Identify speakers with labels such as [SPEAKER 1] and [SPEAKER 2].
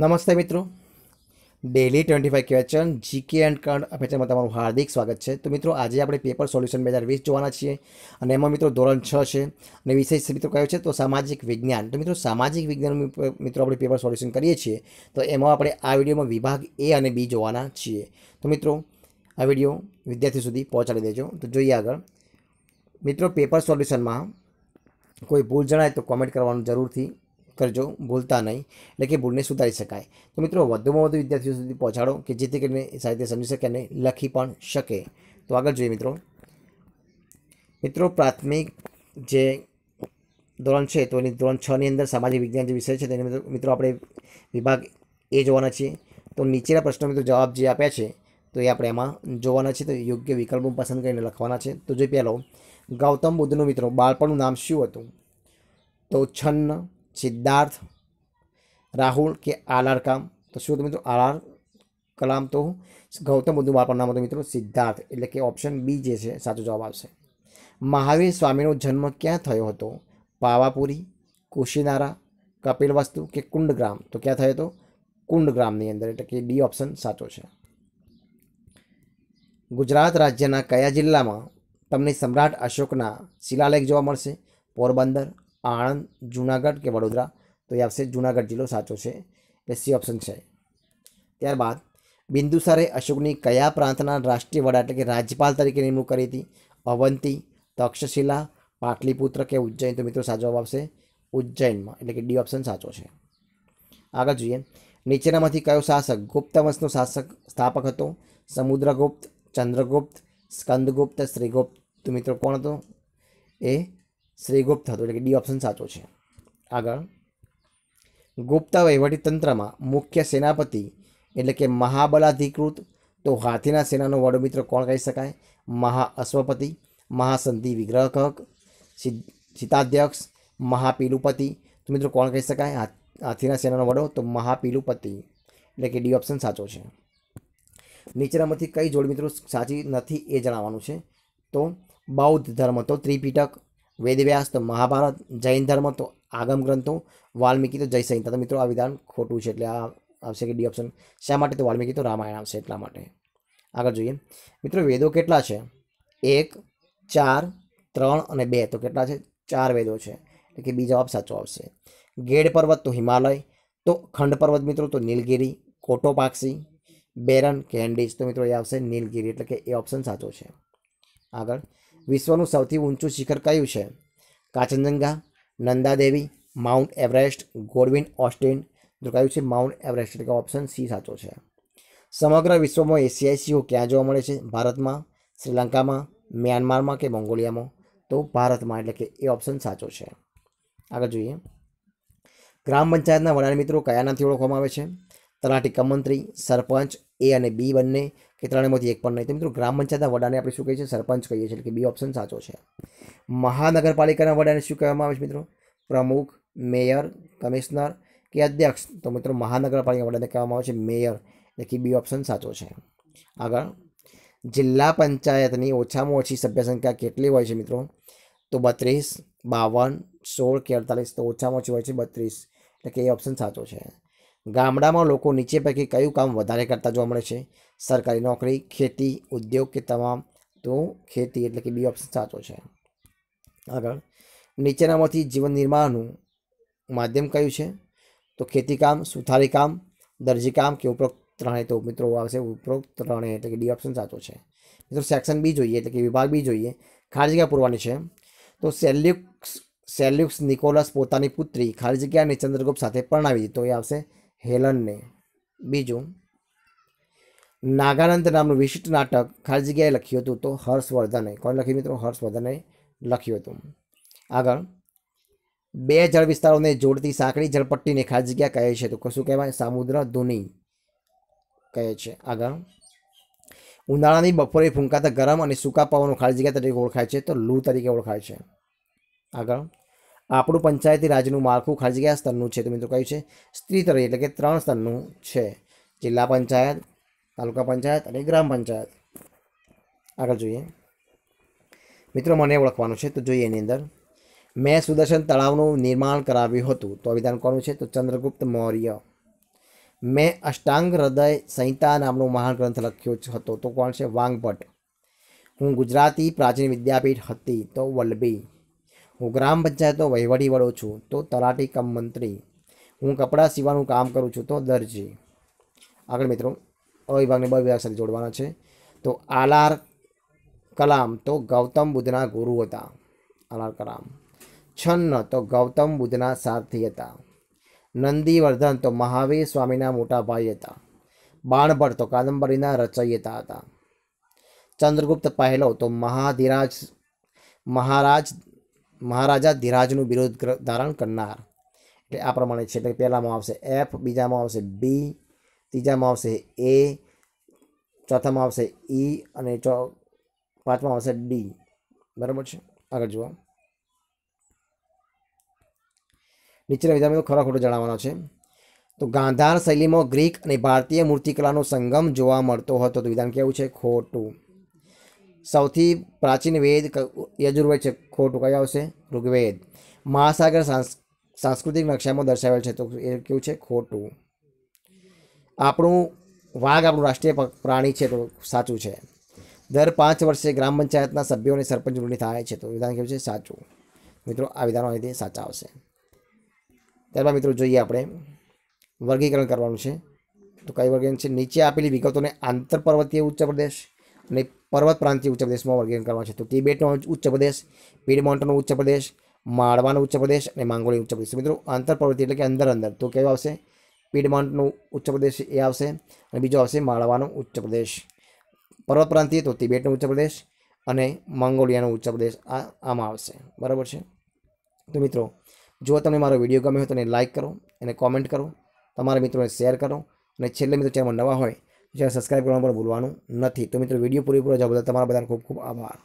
[SPEAKER 1] નમસ્તે મિત્રો daily twenty five question GK and current અફેરમાં તમારું હાર્દિક સ્વાગત છે તો મિત્રો આજે આપણે પેપર સોલ્યુશન બે હજાર વીસ જોવાના છીએ અને એમાં મિત્રો ધોરણ છ છે અને વિશેષ મિત્રો કયો છે તો સામાજિક વિજ્ઞાન તો મિત્રો સામાજિક વિજ્ઞાન મિત્રો આપણે પેપર સોલ્યુશન કરીએ છીએ તો એમાં આપણે આ વિડીયોમાં વિભાગ એ અને બી જોવાના છીએ તો મિત્રો આ વિડીયો વિદ્યાર્થી સુધી પહોંચાડી દેજો તો જોઈએ આગળ મિત્રો પેપર સોલ્યુશનમાં કોઈ ભૂલ જણાય તો કોમેન્ટ કરવાનું જરૂરથી કરજો ભૂલતા નહીં એટલે કે ભૂલને સુધારી શકાય તો મિત્રો વધુમાં વધુ વિદ્યાર્થીઓ સુધી પહોંચાડો કે જેથી કરીને સાહિત્ય સમજી શકે અને લખી પણ શકે તો આગળ જોઈએ મિત્રો મિત્રો પ્રાથમિક જે ધોરણ છે તો એની ધોરણ છની અંદર સામાજિક વિજ્ઞાન જે વિષય છે તેને મિત્રો આપણે વિભાગ એ જોવાના છીએ તો નીચેના પ્રશ્નો મિત્રો જવાબ જે આપ્યા છે તો એ આપણે એમાં જોવાના છે તો યોગ્ય વિકલ્પો પસંદ કરીને લખવાના છે તો જોઈ પહેલો ગૌતમ બુદ્ધનું મિત્રો બાળપણનું નામ શું હતું તો છન્ન સિદ્ધાર્થ રાહુલ કે આલાર કામ તો શું મિત્રો આલાર કલામ તો ગૌતમ બુદ્ધનું બાળપણ નામ મિત્રો સિદ્ધાર્થ એટલે કે ઓપ્શન બી જે છે સાચો જવાબ આવશે મહાવીર સ્વામીનો જન્મ ક્યાં થયો હતો પાવાપુરી કુશીનારા કપિલ વસ્તુ કે કુંડગ્રામ તો ક્યાં થયો હતો કુંડગ્રામની અંદર એટલે કે ડી ઓપ્શન સાચો છે ગુજરાત રાજ્યના કયા જિલ્લામાં તમને સમ્રાટ અશોકના શિલાલેખ જોવા મળશે પોરબંદર આણંદ જૂનાગઢ કે વડોદરા તો એ આવશે જૂનાગઢ જિલ્લો સાચો છે એટલે સી ઓપ્શન છે ત્યારબાદ બિંદુસારે અશોકની કયા પ્રાંતના રાષ્ટ્રીય વડા એટલે કે રાજ્યપાલ તરીકે નિમણૂક કરી હતી અવંતી તક્ષશિલા પાટલીપુત્ર કે ઉજ્જૈન તો મિત્રો સાચો જવાબ આવશે ઉજ્જૈનમાં એટલે કે ડી ઓપ્શન સાચો છે આગળ જોઈએ નીચેનામાંથી કયો શાસક ગુપ્ત વંશનો શાસક સ્થાપક હતો સમુદ્રગુપ્ત ચંદ્રગુપ્ત સ્કંદગુપ્ત શ્રીગુપ્ત તો મિત્રો કોણ હતો એ શ્રીગુપ્ત હતું એટલે કે ડી ઓપ્શન સાચો છે આગળ ગુપ્તા વહીવટીતંત્રમાં મુખ્ય સેનાપતિ એટલે કે મહાબલાધિકૃત તો હાથીના સેનાનો વડો મિત્ર કોણ કહી શકાય મહા અશ્વપતિ મહાસંધિ વિગ્રહક સીતાધ્યક્ષ મહાપીલુપતિ તો મિત્રો કોણ કહી શકાય હાથીના સેનાનો વડો તો મહાપીલુપતિ એટલે કે ડી ઓપ્શન સાચો છે નીચેનામાંથી કઈ જોડ મિત્રો સાચી નથી એ જણાવવાનું છે તો બૌદ્ધ ધર્મ તો ત્રિપીટક વેદવ્યાસ તો મહાભારત જૈન ધર્મ તો આગમ ગ્રંથો વાલ્મીકી તો જય સંહિતા તો મિત્રો આ વિધાન ખોટું છે એટલે આ આવશે કે ડી ઓપ્શન શા માટે તો વાલ્મીકી તો રામાયણ આવશે એટલા માટે આગળ જોઈએ મિત્રો વેદો કેટલા છે એક ચાર ત્રણ અને બે તો કેટલા છે ચાર વેદો છે એટલે કે બી જવાબ સાચો આવશે ગેડ પર્વત તો હિમાલય તો ખંડ પર્વત મિત્રો તો નીલગીરી કોટોપાક્ષી બેરન કેન્ડીઝ તો મિત્રો એ આવશે નીલગીરી એટલે કે એ ઓપ્શન સાચો છે આગળ વિશ્વનું સૌથી ઊંચું શિખર કયું છે Kanchenjunga Nanda Devi Mount Everest Godwin Austen જો કહ્યું છે માઉન્ટ એવરેસ્ટ એટલે ઓપ્શન સી સાચો છે સમગ્ર વિશ્વમાં એશિયાઈ ક્યાં જોવા મળે છે ભારતમાં શ્રીલંકામાં મ્યાનમારમાં કે મંગોલિયામાં તો ભારતમાં એટલે કે એ ઓપ્શન સાચો છે આગળ જોઈએ ગ્રામ પંચાયતના વડાની મિત્રો કયા નથી ઓળખવામાં આવે છે તલાટી કમંત્રી સરપંચ એ અને બી બંને કે ત્રણેમાંથી એક પણ નહીં તો મિત્રો ગ્રામ પંચાયતના વડાને આપણે શું કહીએ છીએ સરપંચ કહીએ છીએ કે બી ઓપ્શન સાચો છે મહાનગરપાલિકાના વડાને શું કહેવામાં આવે છે મિત્રો પ્રમુખ મેયર કમિશનર કે અધ્યક્ષ તો મિત્રો મહાનગરપાલિકા વડાને કહેવામાં આવે છે મેયર એટલે કે બી ઓપ્શન સાચો છે આગળ જિલ્લા પંચાયતની ઓછામાં ઓછી સભ્ય સંખ્યા કેટલી હોય છે મિત્રો તો બત્રીસ બાવન સોળ કે અડતાલીસ તો ઓછામાં ઓછી હોય છે બત્રીસ એટલે કે એ ઓપ્શન સાચો છે ગામડામાં લોકો નીચે પૈકી કયું કામ વધારે કરતા જોવા મળે છે સરકારી નોકરી ખેતી ઉદ્યોગ કે તમામ તો ખેતી એટલે કે બી ઓપ્શન સાચો છે આગળ નીચેનામાંથી જીવન નિર્માણનું માધ્યમ કયું છે તો ખેતીકામ સુથારી સુથારીકામ દરજીકામ કે ઉપરોક્ત ત્રણેય તો મિત્રો આવશે ઉપરોક્ત ત્રણે એટલે કે ડી ઓપ્શન સાચો છે મિત્રો સેક્શન બી જોઈએ એટલે કે વિભાગ બી જોઈએ ખાલી જગ્યા પૂરવાની છે તો સેલ્યુક્સ સેલ્યુક્સ નિકોલસ પોતાની પુત્રી ખાલી જગ્યાને ચંદ્રગુપ્ત સાથે પરણાવી તો એ આવશે હેલનને બીજું નાગાનંદ નામનું વિશિષ્ટ નાટક ખાલી જગ્યાએ લખ્યું હતું તો હર્ષવર્ધને કોણ લખ્યું મિત્રો હર્ષવર્ધને લખ્યું હતું આગળ બે જળ વિસ્તારોને જોડતી સાંકડી જળપટ્ટીને ખાલી જગ્યા કહે છે તો શું કહેવાય સામુદ્ર ધુની કહે છે આગળ ઉનાળાની બપોરે ફૂંકાતા ગરમ અને સૂકા પવનો ખાલી જગ્યા તરીકે ઓળખાય છે તો લૂ તરીકે ઓળખાય છે આગળ આપણું પંચાયતી રાજનું માળખું ખાલી જગ્યા સ્તરનું છે તો મિત્રો કયું છે સ્ત્રીતરી એટલે કે ત્રણ સ્તરનું છે જિલ્લા પંચાયત તાલુકા પંચાયત અને ગ્રામ પંચાયત આગળ જોઈએ મિત્રો મને ઓળખવાનું છે તો જોઈએ એની અંદર મેં સુદર્શન તળાવનું નિર્માણ કરાવ્યું હતું તો વિધાન કોનું છે તો ચંદ્રગુપ્ત મૌર્ય મેં અષ્ટાંગ હૃદય સંહિતા નામનો મહાન ગ્રંથ લખ્યો હતો તો કોણ છે વાંગભટ્ટ હું ગુજરાતી પ્રાચીન વિદ્યાપીઠ હતી તો વલ્લભી હું ગ્રામ પંચાયતનો વહીવટીવાળો છું તો તલાટી કમ મંત્રી હું કપડાં સીવાનું કામ કરું છું તો દરજી આગળ મિત્રો અ વિભાગને બ વિભાગ સાથે જોડવાના છે તો આલાર કલામ તો ગૌતમ બુદ્ધના ગુરુ હતા આલાર કલામ છન્ન તો ગૌતમ બુદ્ધના સારથી હતા નંદીવર્ધન તો મહાવીર સ્વામીના મોટા ભાઈ હતા બાણભટ તો કાદંબરીના રચયતા હતા ચંદ્રગુપ્ત પહેલો તો મહાધિરાજ મહારાજ મહારાજા ધીરાજનું વિરોધ ધારણ કરનાર એટલે આ પ્રમાણે છે એટલે પહેલામાં આવશે એફ બીજામાં આવશે બી ત્રીજામાં આવશે એ ચોથામાં આવશે ઈ અને ચો પાંચમાં આવશે ડી બરાબર છે આગળ જુઓ નીચેના વિધામાં ખરા ખોટો જણાવવાનો છે તો ગાંધાર શૈલીમાં ગ્રીક અને ભારતીય મૂર્તિકલાનો સંગમ જોવા મળતો હતો તો વિધાન કેવું છે ખોટું સૌથી પ્રાચીન વેદ યજુર્વેદ છે ખોટું કયા આવશે ઋગ્વેદ મહાસાગર સાંસ્કૃતિક નકશામાં દર્શાવેલ છે તો એ કેવું છે ખોટું આપણું વાઘ આપણું રાષ્ટ્રીય પ્રાણી છે તો સાચું છે દર પાંચ વર્ષે ગ્રામ પંચાયતના સભ્યોને સરપંચ ચૂંટણી થાય છે તો વિધાન કેવું છે સાચું મિત્રો આ વિધાનો અહીંથી સાચા આવશે ત્યારબાદ મિત્રો જોઈએ આપણે વર્ગીકરણ કરવાનું છે તો કઈ વર્ગીકરણ છે નીચે આપેલી વિગતોને આંતરપર્વતીય ઉચ્ચ પ્રદેશ અને પર્વત પ્રાંતિય ઉચ્ચ પ્રદેશમાં વર્ગીકરણ કરવા છે તો તિબેટનો ઉચ્ચ પ્રદેશ પીડ ઉચ્ચ પ્રદેશ માળવાનો ઉચ્ચ પ્રદેશ અને માંગોળી ઉચ્ચ પ્રદેશ મિત્રો આંતરપર્વતીય એટલે કે અંદર અંદર તો કેવું આવશે પીડ ઉચ્ચ પ્રદેશ એ આવશે અને બીજો આવશે માળવાનો ઉચ્ચ પ્રદેશ પર્વત પ્રાંતિય તો તિબેટનો ઉચ્ચ પ્રદેશ અને મંગોલિયાનો ઉચ્ચ પ્રદેશ આ આમાં આવશે બરાબર છે તો મિત્રો જો તમને મારો વિડીયો ગમ્યો હોય તો એને લાઇક કરો એને કોમેન્ટ કરો તમારા મિત્રોને શેર કરો અને છેલ્લે મિત્રો ચેનલમાં નવા હોય ચેનલ સબસ્ક્રાઇબ કરવાનું પણ ભૂલવાનું નથી તો મિત્રો વિડીયો પૂરેપૂરો જવાબ બદલ તમારા બધાને ખૂબ ખૂબ આભાર